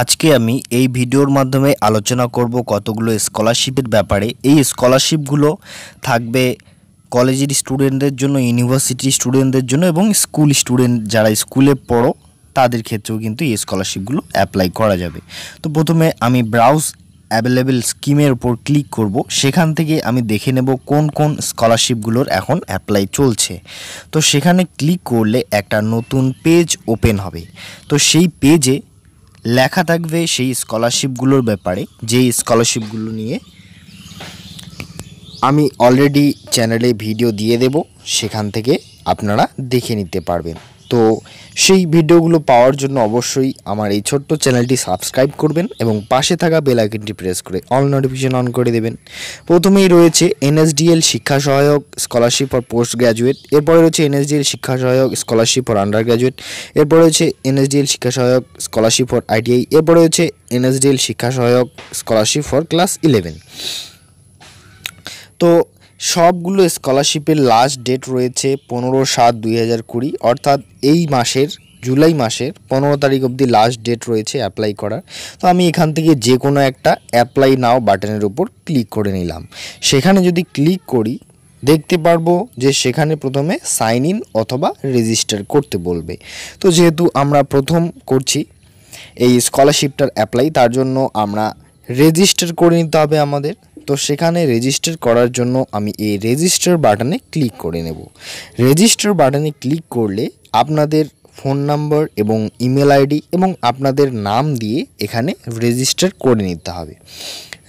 আজকে আমি এই ভিডিওর মাধ্যমে আলোচনা করব কতগুলো স্কলারশিপের ব্যাপারে এই স্কলারশিপগুলো থাকবে কলেজের স্টুডেন্টদের জন্য ইউনিভার্সিটি স্টুডেন্টদের জন্য এবং স্কুল স্টুডেন্ট যারা স্কুলে পড়ো তাদের ক্ষেত্রেও কিন্তু এই স্কলারশিপগুলো অ্যাপ্লাই করা যাবে তো প্রথমে আমি ব্রাউজ অ্যাভেলেবেল স্কিমের উপর ক্লিক করব সেখান থেকে আমি দেখে নেব কোন কোন স্কলারশিপগুলোর এখন অ্যাপ্লাই চলছে তো সেখানে ক্লিক করলে একটা নতুন পেজ ওপেন হবে তো সেই পেজে লেখা থাকবে সেই স্কলারশিপগুলোর ব্যাপারে যেই স্কলারশিপগুলো নিয়ে আমি অলরেডি চ্যানেলে ভিডিও দিয়ে দেব সেখান থেকে আপনারা দেখে নিতে পারবেন তো সেই ভিডিওগুলো পাওয়ার জন্য অবশ্যই আমার এই ছোট্ট চ্যানেলটি সাবস্ক্রাইব করবেন এবং পাশে থাকা বেল আইকনটি প্রেস করে অল নোটিফিকেশন অন করে দেবেন প্রথমেই রয়েছে এনএসডিএল শিক্ষা সহায়ক স্কলারশিপ ফর পোস্ট গ্র্যাজুয়েট এরপরে রয়েছে এনএসডিএল শিক্ষা সহায়ক স্কলারশিপ ফর আন্ডার গ্র্যাজুয়েট এরপরে রয়েছে এনএসডিএল শিক্ষা সহায়ক স্কলারশিপ ফর আইটিআই এরপরে রয়েছে এনএসডিএল শিক্ষা সহায়ক স্কলারশিপ ফর ক্লাস ইলেভেন তো সবগুলো স্কলারশিপের লাস্ট ডেট রয়েছে পনেরো সাত দুই হাজার কুড়ি অর্থাৎ এই মাসের জুলাই মাসের পনেরো তারিখ অবধি লাস্ট ডেট রয়েছে অ্যাপ্লাই করার তো আমি এখান থেকে যে কোনো একটা অ্যাপ্লাই নাও বাটনের উপর ক্লিক করে নিলাম সেখানে যদি ক্লিক করি দেখতে পারবো যে সেখানে প্রথমে সাইন ইন অথবা রেজিস্টার করতে বলবে তো যেহেতু আমরা প্রথম করছি এই স্কলারশিপটার অ্যাপ্লাই তার জন্য আমরা রেজিস্টার করে নিতে হবে আমাদের তো সেখানে রেজিস্টার করার জন্য আমি এই রেজিস্টার বাটনে ক্লিক করে নেব রেজিস্টার বাটনে ক্লিক করলে আপনাদের ফোন নাম্বার এবং ইমেল আইডি এবং আপনাদের নাম দিয়ে এখানে রেজিস্টার করে নিতে হবে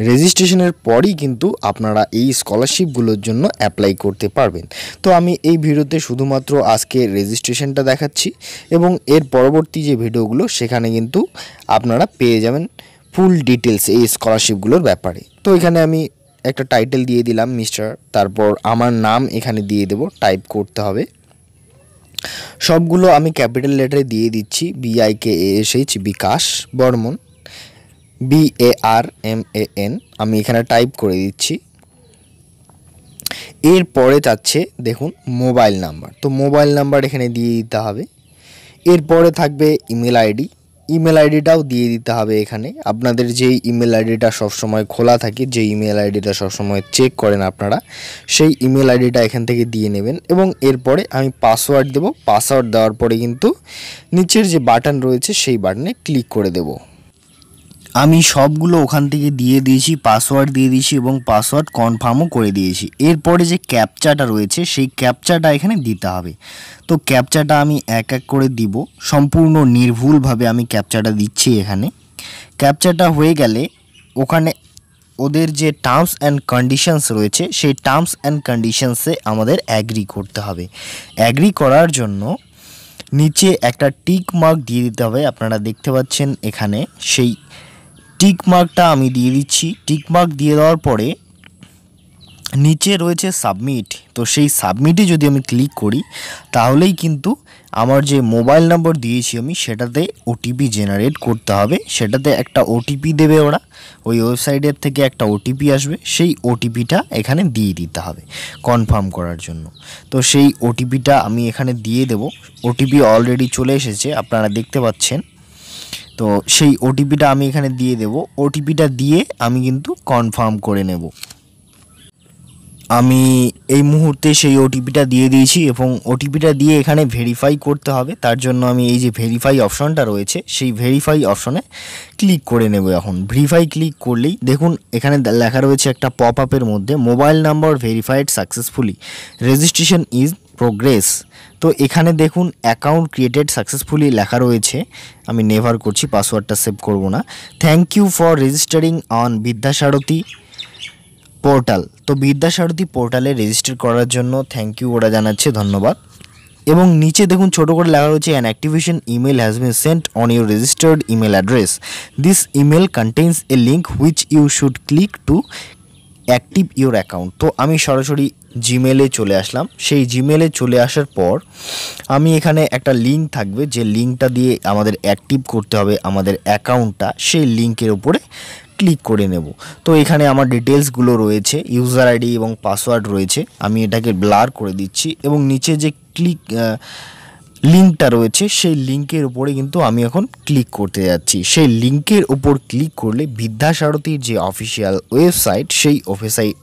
রেজিস্ট্রেশনের পরই কিন্তু আপনারা এই স্কলারশিপগুলোর জন্য অ্যাপ্লাই করতে পারবেন তো আমি এই ভিডিওতে শুধুমাত্র আজকে রেজিস্ট্রেশনটা দেখাচ্ছি এবং এর পরবর্তী যে ভিডিওগুলো সেখানে কিন্তু আপনারা পেয়ে যাবেন ফুল ডিটেলস এই স্কলারশিপগুলোর ব্যাপারে তো এখানে আমি একটা টাইটেল দিয়ে দিলাম মিস্টার তারপর আমার নাম এখানে দিয়ে দেব টাইপ করতে হবে সবগুলো আমি ক্যাপিটাল লেটারে দিয়ে দিচ্ছি K S H Bikash Barman B A R M A N আমি এখানে টাইপ করে দিচ্ছি এরপরে যাচ্ছে দেখুন মোবাইল নাম্বার তো মোবাইল নাম্বার এখানে দিয়ে দিতে হবে এরপরে থাকবে ইমেল আইডি ইমেল আইডিটাও দিয়ে দিতে হবে এখানে আপনাদের যেই ইমেল আইডিটা সবসময় খোলা থাকে যে ইমেল আইডিটা সবসময় চেক করেন আপনারা সেই ইমেল আইডিটা এখান থেকে দিয়ে নেবেন এবং এরপরে আমি পাসওয়ার্ড দেব পাসওয়ার্ড দেওয়ার পরে কিন্তু নিচের যে বাটন রয়েছে সেই বাটনে ক্লিক করে দেবো আমি সবগুলো ওখান থেকে দিয়ে দিয়েছি পাসওয়ার্ড দিয়ে দিয়েছি এবং পাসওয়ার্ড কনফার্মও করে দিয়েছি এরপরে যে ক্যাপচাটা রয়েছে সেই ক্যাপচাটা এখানে দিতে হবে তো ক্যাপচাটা আমি এক এক করে দিব সম্পূর্ণ নির্ভুলভাবে আমি ক্যাপচাটা দিচ্ছি এখানে ক্যাপচাটা হয়ে গেলে ওখানে ওদের যে টার্মস অ্যান্ড কন্ডিশনস রয়েছে সেই টার্মস অ্যান্ড কন্ডিশনসে আমাদের অ্যাগ্রি করতে হবে অ্যাগ্রি করার জন্য নিচে একটা টিক মার্ক দিয়ে দিতে হবে আপনারা দেখতে পাচ্ছেন এখানে সেই টিক মার্কটা আমি দিয়ে দিচ্ছি টিক মার্ক দিয়ে দেওয়ার পরে নিচে রয়েছে সাবমিট তো সেই সাবমিটে যদি আমি ক্লিক করি তাহলেই কিন্তু আমার যে মোবাইল নাম্বার দিয়েছি আমি সেটাতে ওটিপি জেনারেট করতে হবে সেটাতে একটা ওটিপি দেবে ওরা ওই ওয়েবসাইটের থেকে একটা ওটিপি আসবে সেই ওটিপিটা এখানে দিয়ে দিতে হবে কনফার্ম করার জন্য তো সেই ওটিপিটা আমি এখানে দিয়ে দেব ওটিপি অলরেডি চলে এসেছে আপনারা দেখতে পাচ্ছেন তো সেই ওটিপিটা আমি এখানে দিয়ে দেব ওটিপিটা দিয়ে আমি কিন্তু কনফার্ম করে নেব আমি এই মুহূর্তে সেই ওটিপিটা দিয়ে দিয়েছি এবং ওটিপিটা দিয়ে এখানে ভেরিফাই করতে হবে তার জন্য আমি এই যে ভেরিফাই অপশনটা রয়েছে সেই ভেরিফাই অপশনে ক্লিক করে নেব এখন ভেরিফাই ক্লিক করলেই দেখুন এখানে লেখা রয়েছে একটা পপ আপের মধ্যে mobile number verified successfully registration is progress তো এখানে দেখুন অ্যাকাউন্ট ক্রিয়েটেড সাকসেসফুলি লেখা রয়েছে আমি নেভার করছি পাসওয়ার্ডটা সেভ করব না thank you for registering on Vidyasarathi portal তো বিদ্যাসারথী পোর্টালে রেজিস্টার করার জন্য থ্যাংক ইউ ওরা জানাচ্ছে ধন্যবাদ এবং নিচে দেখুন ছোট করে লেখা রয়েছে an activation email has been sent on your registered email address this email contents a link which you should click to active your account তো আমি সরাসরি জিমেলে চলে আসলাম সেই জিমেলে চলে আসার পর আমি এখানে একটা লিঙ্ক থাকবে যে লিঙ্কটা দিয়ে আমাদের অ্যাক্টিভ করতে হবে আমাদের অ্যাকাউন্টটা সেই লিঙ্কের উপরে ক্লিক করে নেব তো এখানে আমার ডিটেলসগুলো রয়েছে ইউজার আইডি এবং পাসওয়ার্ড রয়েছে আমি এটাকে ব্লার করে দিচ্ছি এবং নিচে যে ক্লিক লিঙ্কটা রয়েছে সেই লিঙ্কের উপরে কিন্তু আমি এখন ক্লিক করতে যাচ্ছি সেই লিঙ্কের উপর ক্লিক করলে বিদ্যাসারথীর যে অফিসিয়াল ওয়েবসাইট সেই ওয়েবসাইট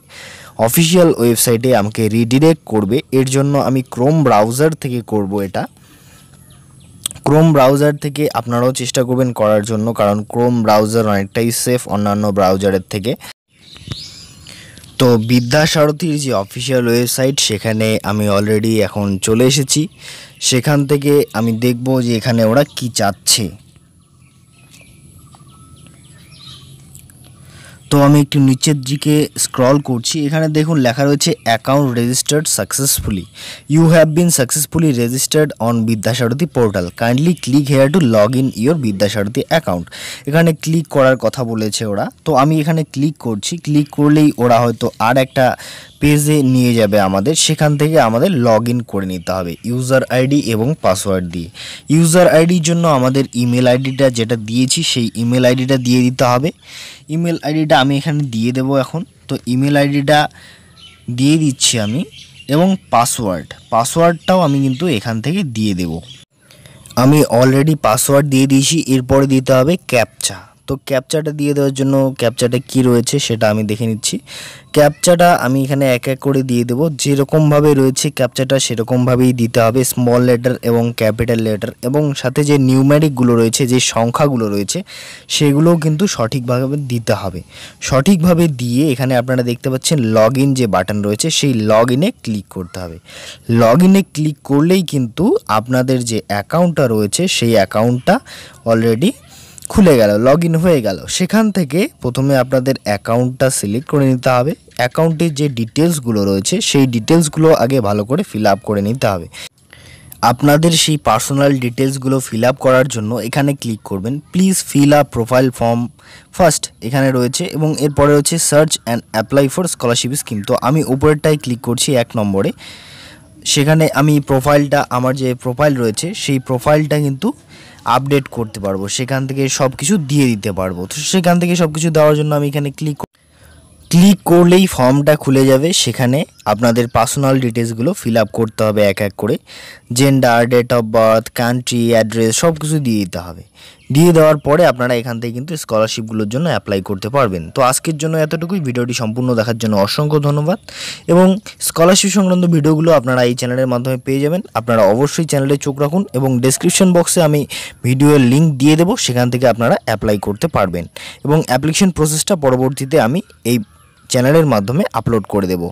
অফিসিয়াল ওয়েবসাইটে আমাকে রিডিরেক্ট করবে এর জন্য আমি ক্রোম ব্রাউজার থেকে করব এটা ক্রোম ব্রাউজার থেকে আপনারাও চেষ্টা করবেন করার জন্য কারণ ক্রোম ব্রাউজার অনেকটাই সেফ অন্যান্য ব্রাউজারের থেকে তো বিদ্যাসারথীর যে অফিসিয়াল ওয়েবসাইট সেখানে আমি অলরেডি এখন চলে এসেছি সেখান থেকে আমি দেখব যে এখানে ওরা কি চাচ্ছে তো আমি একটু নিচের দিকে স্ক্রল করছি এখানে দেখুন লেখা রয়েছে account registered successfully you have been successfully registered on Vidyasarathi portal kindly click here to log in your Vidyasarathi account এখানে ক্লিক করার কথা বলেছে ওরা তো আমি এখানে ক্লিক করছি ক্লিক করলেই ওরা হয়তো আর একটা পেজে নিয়ে যাবে আমাদের সেখান থেকে আমাদের লগ করে নিতে হবে ইউজার আইডি এবং পাসওয়ার্ড দিয়ে ইউজার আইডির জন্য আমাদের ইমেল আইডিটা যেটা দিয়েছি সেই ইমেল আইডিটা দিয়ে দিতে হবে ইমেল আইডিটা আমি এখানে দিয়ে দেব এখন তো ইমেল আইডিটা দিয়ে দিচ্ছি আমি এবং পাসওয়ার্ড পাসওয়ার্ডটাও আমি কিন্তু এখান থেকে দিয়ে দেব আমি অলরেডি পাসওয়ার্ড দিয়ে দিয়েছি এরপরে দিতে হবে ক্যাপচা তো ক্যাপচাটা দিয়ে দেওয়ার জন্য ক্যাপচাটা কি রয়েছে সেটা আমি দেখে নিচ্ছি ক্যাপচাটা আমি এখানে এক এক করে দিয়ে দেবো যেরকমভাবে রয়েছে ক্যাপচাটা সেরকমভাবেই দিতে হবে স্মল লেটার এবং ক্যাপিটাল লেটার এবং সাথে যে নিউম্যারিকগুলো রয়েছে যে সংখ্যাগুলো রয়েছে সেগুলোও কিন্তু সঠিকভাবে দিতে হবে সঠিকভাবে দিয়ে এখানে আপনারা দেখতে পাচ্ছেন লগ যে বাটন রয়েছে সেই লগ ক্লিক করতে হবে লগ ক্লিক করলেই কিন্তু আপনাদের যে অ্যাকাউন্টটা রয়েছে সেই অ্যাকাউন্টটা অলরেডি খুলে গেল লগ হয়ে গেল সেখান থেকে প্রথমে আপনাদের অ্যাকাউন্টটা সিলেক্ট করে নিতে হবে অ্যাকাউন্টের যে ডিটেলসগুলো রয়েছে সেই ডিটেলসগুলো আগে ভালো করে ফিল করে নিতে হবে আপনাদের সেই পার্সোনাল ডিটেলসগুলো ফিল করার জন্য এখানে ক্লিক করবেন please fill up profile form first এখানে রয়েছে এবং এরপরে রয়েছে search and apply for scholarship scheme তো আমি উপরেরটায় ক্লিক করছি এক নম্বরে সেখানে আমি প্রোফাইলটা আমার যে প্রোফাইল রয়েছে সেই প্রোফাইলটা কিন্তু আপডেট করতে পারবো সেখান থেকে সব কিছু দিয়ে দিতে পারবো তো সেখান থেকে সব কিছু দেওয়ার জন্য আমি এখানে ক্লিক ক্লিক করলেই ফর্মটা খুলে যাবে সেখানে আপনাদের পার্সোনাল ডিটেলসগুলো ফিল আপ করতে হবে এক এক করে gender date of birth country address সব কিছু দিয়ে দিতে হবে দিয়ে দেওয়ার পরে আপনারা এখান থেকে কিন্তু স্কলারশিপগুলোর জন্য অ্যাপ্লাই করতে পারবেন তো আজকের জন্য এতটুকুই ভিডিওটি সম্পূর্ণ দেখার জন্য অসংখ্য ধন্যবাদ এবং স্কলারশিপ সংক্রান্ত ভিডিওগুলো আপনারা এই চ্যানেলের মাধ্যমে পেয়ে যাবেন আপনারা অবশ্যই চ্যানেলে চোখ রাখুন এবং ডেসক্রিপশন বক্সে আমি ভিডিওর লিঙ্ক দিয়ে দেবো সেখান থেকে আপনারা অ্যাপ্লাই করতে পারবেন এবং অ্যাপ্লিকেশন প্রসেসটা পরবর্তীতে আমি এই চ্যানেলের মাধ্যমে আপলোড করে দেবো